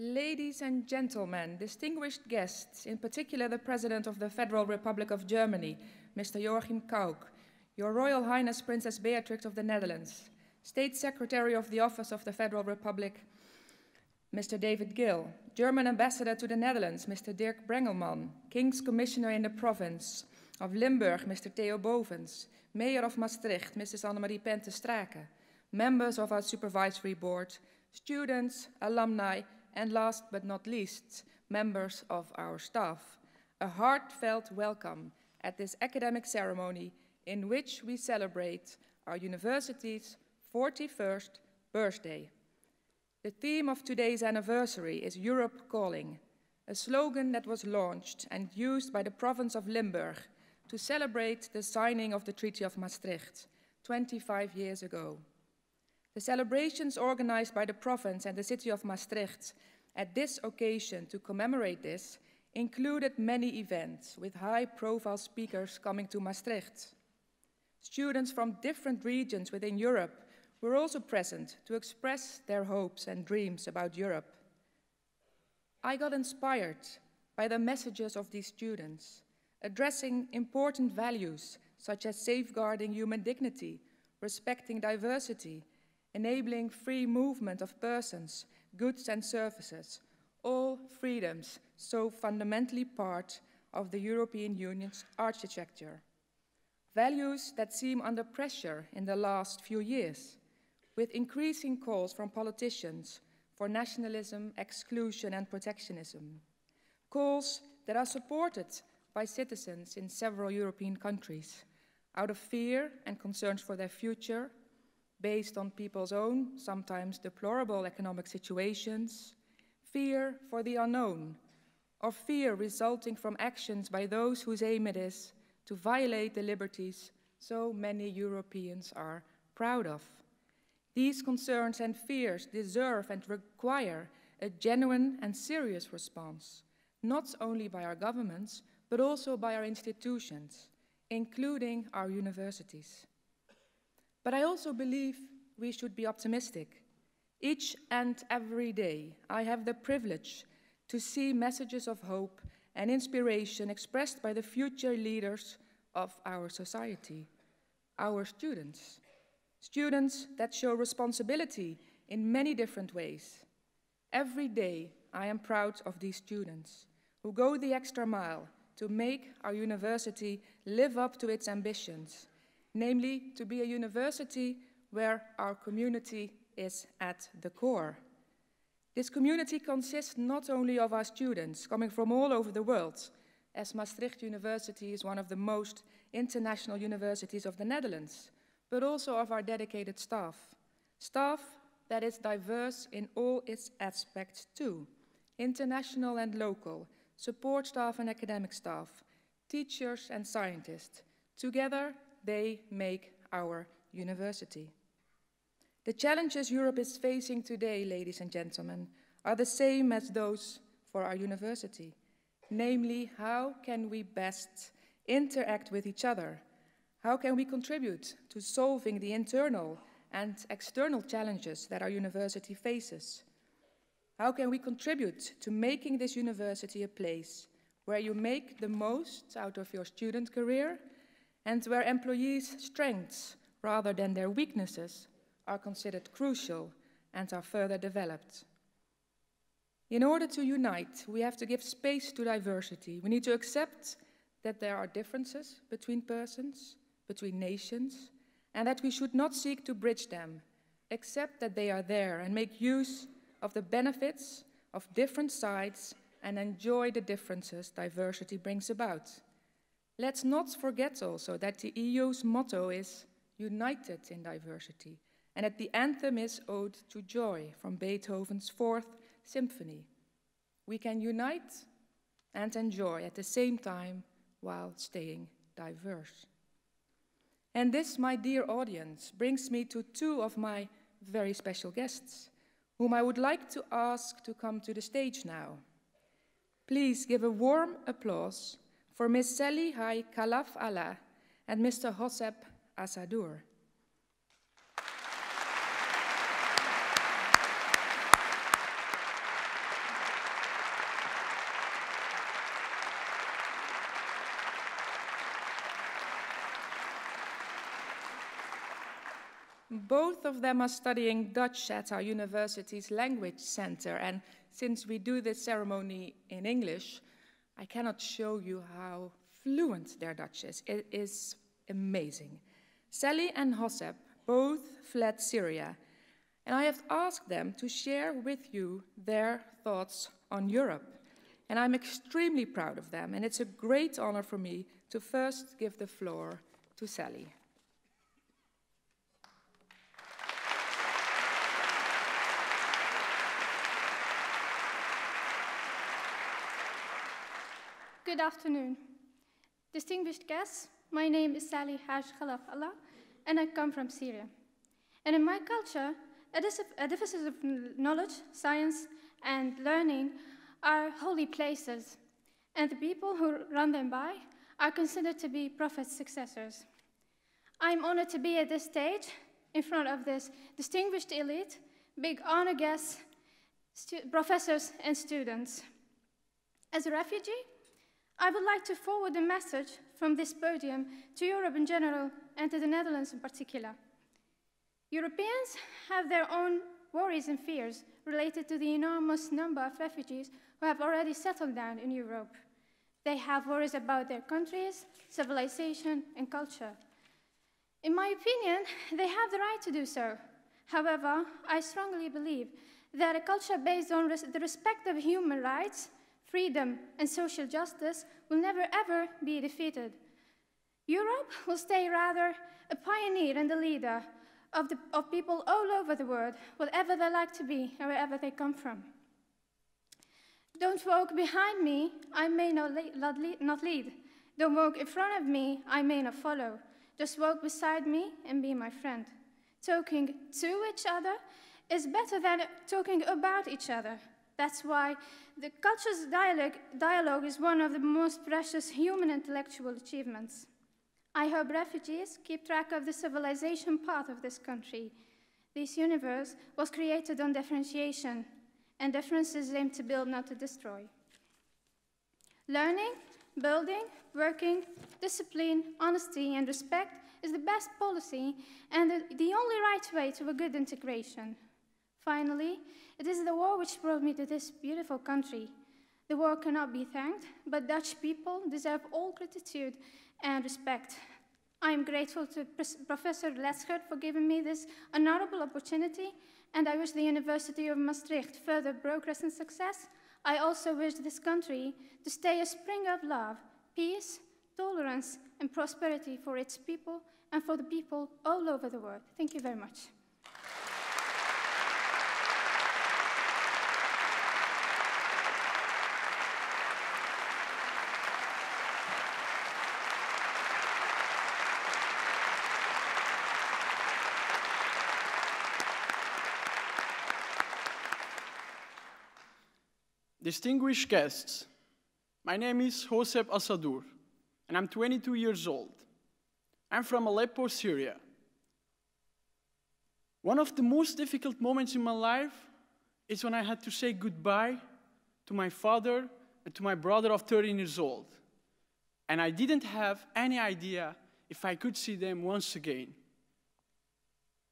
Ladies and gentlemen, distinguished guests, in particular the President of the Federal Republic of Germany, Mr. Joachim Kauk, Your Royal Highness Princess Beatrix of the Netherlands, State Secretary of the Office of the Federal Republic, Mr. David Gill, German Ambassador to the Netherlands, Mr. Dirk Brengelman, King's Commissioner in the Province of Limburg, Mr. Theo Bovens, Mayor of Maastricht, Mrs. Annemarie Pente Strake, members of our Supervisory Board, students, alumni, and last but not least, members of our staff, a heartfelt welcome at this academic ceremony in which we celebrate our university's 41st birthday. The theme of today's anniversary is Europe Calling, a slogan that was launched and used by the province of Limburg to celebrate the signing of the Treaty of Maastricht 25 years ago. The celebrations organized by the province and the city of Maastricht at this occasion, to commemorate this, included many events with high-profile speakers coming to Maastricht. Students from different regions within Europe were also present to express their hopes and dreams about Europe. I got inspired by the messages of these students, addressing important values such as safeguarding human dignity, respecting diversity, enabling free movement of persons, goods and services, all freedoms so fundamentally part of the European Union's architecture. Values that seem under pressure in the last few years, with increasing calls from politicians for nationalism, exclusion and protectionism. Calls that are supported by citizens in several European countries out of fear and concerns for their future, based on people's own, sometimes deplorable economic situations, fear for the unknown, or fear resulting from actions by those whose aim it is to violate the liberties so many Europeans are proud of. These concerns and fears deserve and require a genuine and serious response, not only by our governments, but also by our institutions, including our universities. But I also believe we should be optimistic. Each and every day, I have the privilege to see messages of hope and inspiration expressed by the future leaders of our society, our students. Students that show responsibility in many different ways. Every day, I am proud of these students who go the extra mile to make our university live up to its ambitions namely to be a university where our community is at the core. This community consists not only of our students coming from all over the world, as Maastricht University is one of the most international universities of the Netherlands, but also of our dedicated staff. Staff that is diverse in all its aspects too, international and local, support staff and academic staff, teachers and scientists. Together, they make our university. The challenges Europe is facing today, ladies and gentlemen, are the same as those for our university. Namely, how can we best interact with each other? How can we contribute to solving the internal and external challenges that our university faces? How can we contribute to making this university a place where you make the most out of your student career and where employees' strengths rather than their weaknesses are considered crucial and are further developed. In order to unite, we have to give space to diversity. We need to accept that there are differences between persons, between nations, and that we should not seek to bridge them, except that they are there and make use of the benefits of different sides and enjoy the differences diversity brings about. Let's not forget also that the EU's motto is united in diversity, and that the anthem is Ode to Joy from Beethoven's Fourth Symphony. We can unite and enjoy at the same time while staying diverse. And this, my dear audience, brings me to two of my very special guests, whom I would like to ask to come to the stage now. Please give a warm applause for Ms. Selihai Kalaf Allah and Mr. Hosep Asadur. Both of them are studying Dutch at our university's language center, and since we do this ceremony in English, I cannot show you how fluent their Dutch is. It is amazing. Sally and Hossep both fled Syria, and I have asked them to share with you their thoughts on Europe. And I'm extremely proud of them, and it's a great honor for me to first give the floor to Sally. Good afternoon. Distinguished guests, my name is Sally Haj Khalaf Allah, and I come from Syria. And in my culture, edifices of knowledge, science, and learning are holy places, and the people who run them by are considered to be prophet's successors. I'm honored to be at this stage in front of this distinguished elite, big honor guests, professors, and students. As a refugee, I would like to forward a message from this podium to Europe in general and to the Netherlands in particular. Europeans have their own worries and fears related to the enormous number of refugees who have already settled down in Europe. They have worries about their countries, civilization, and culture. In my opinion, they have the right to do so. However, I strongly believe that a culture based on res the respect of human rights freedom, and social justice will never ever be defeated. Europe will stay rather a pioneer and a leader of, the, of people all over the world, whatever they like to be and wherever they come from. Don't walk behind me, I may not, not lead. Don't walk in front of me, I may not follow. Just walk beside me and be my friend. Talking to each other is better than talking about each other. That's why the culture's dialogue, dialogue is one of the most precious human intellectual achievements. I hope refugees keep track of the civilization path of this country. This universe was created on differentiation, and differences aim to build, not to destroy. Learning, building, working, discipline, honesty, and respect is the best policy and the only right way to a good integration. Finally, it is the war which brought me to this beautiful country. The war cannot be thanked, but Dutch people deserve all gratitude and respect. I am grateful to Professor Letschert for giving me this honorable opportunity, and I wish the University of Maastricht further progress and success. I also wish this country to stay a spring of love, peace, tolerance, and prosperity for its people and for the people all over the world. Thank you very much. Distinguished guests, my name is Josep Asadur, and I'm 22 years old. I'm from Aleppo, Syria. One of the most difficult moments in my life is when I had to say goodbye to my father and to my brother of 13 years old. And I didn't have any idea if I could see them once again.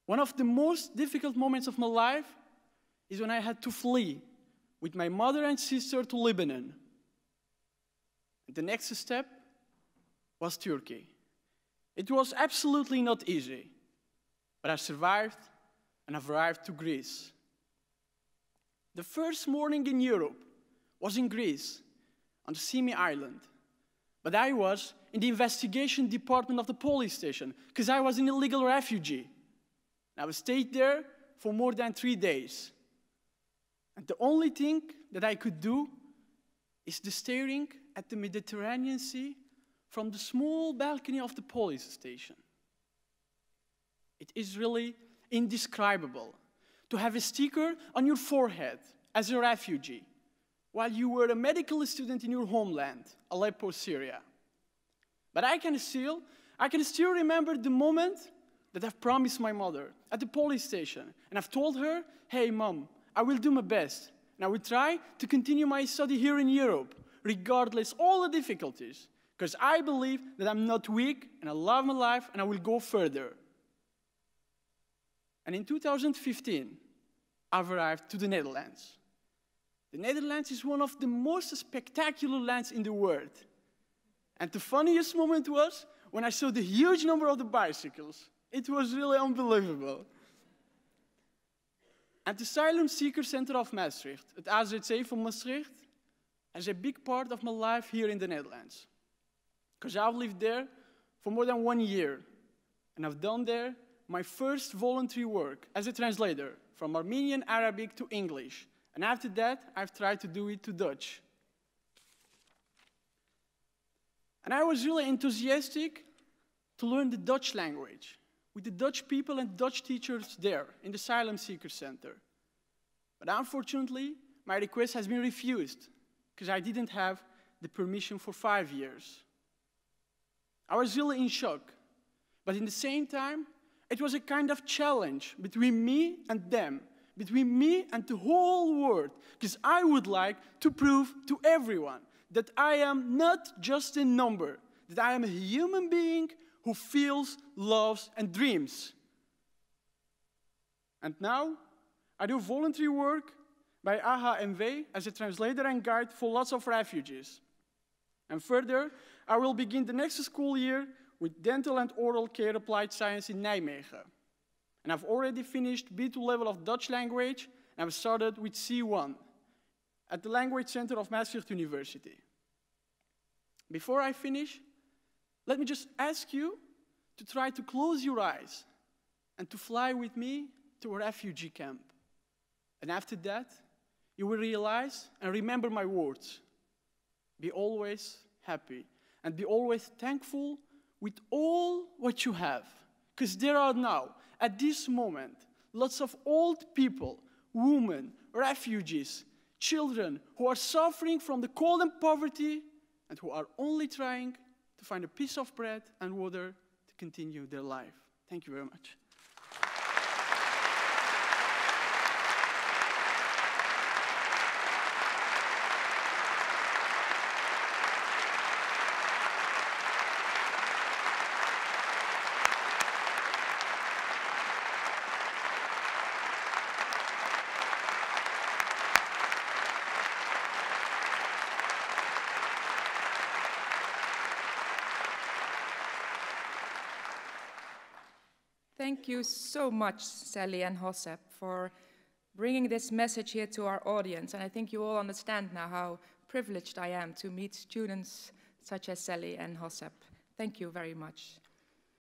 One of the most difficult moments of my life is when I had to flee with my mother and sister to Lebanon. The next step was Turkey. It was absolutely not easy, but I survived and I've arrived to Greece. The first morning in Europe was in Greece, on the Simi Island. But I was in the investigation department of the police station because I was an illegal refugee. I stayed there for more than three days. And the only thing that I could do is the staring at the Mediterranean Sea from the small balcony of the police station. It is really indescribable to have a sticker on your forehead as a refugee while you were a medical student in your homeland, Aleppo, Syria. But I can still, I can still remember the moment that I've promised my mother at the police station and I've told her, hey mom, I will do my best, and I will try to continue my study here in Europe, regardless all the difficulties, because I believe that I'm not weak, and I love my life, and I will go further. And in 2015, I arrived to the Netherlands. The Netherlands is one of the most spectacular lands in the world. And the funniest moment was when I saw the huge number of the bicycles. It was really unbelievable. And the Asylum Seeker Center of Maastricht, het AZC van Maastricht, is a big part of my life here in the Netherlands. Because I've lived there for more than one year, and I've done there my first voluntary work as a translator from Armenian Arabic to English. And after that, I've tried to do it to Dutch. And I was really enthusiastic to learn the Dutch language with the Dutch people and Dutch teachers there in the Asylum Seeker Center. But unfortunately, my request has been refused because I didn't have the permission for five years. I was really in shock, but in the same time, it was a kind of challenge between me and them, between me and the whole world, because I would like to prove to everyone that I am not just a number, that I am a human being who feels, loves, and dreams. And now, I do voluntary work by AHA AHMV as a translator and guide for lots of refugees. And further, I will begin the next school year with dental and oral care applied science in Nijmegen. And I've already finished B2 level of Dutch language, and I've started with C1 at the Language Center of Maastricht University. Before I finish, let me just ask you to try to close your eyes and to fly with me to a refugee camp. And after that, you will realize and remember my words be always happy and be always thankful with all what you have. Because there are now, at this moment, lots of old people, women, refugees, children who are suffering from the cold and poverty and who are only trying to find a piece of bread and water to continue their life. Thank you very much. Thank you so much, Sally and Hosep, for bringing this message here to our audience. And I think you all understand now how privileged I am to meet students such as Sally and Hosep. Thank you very much.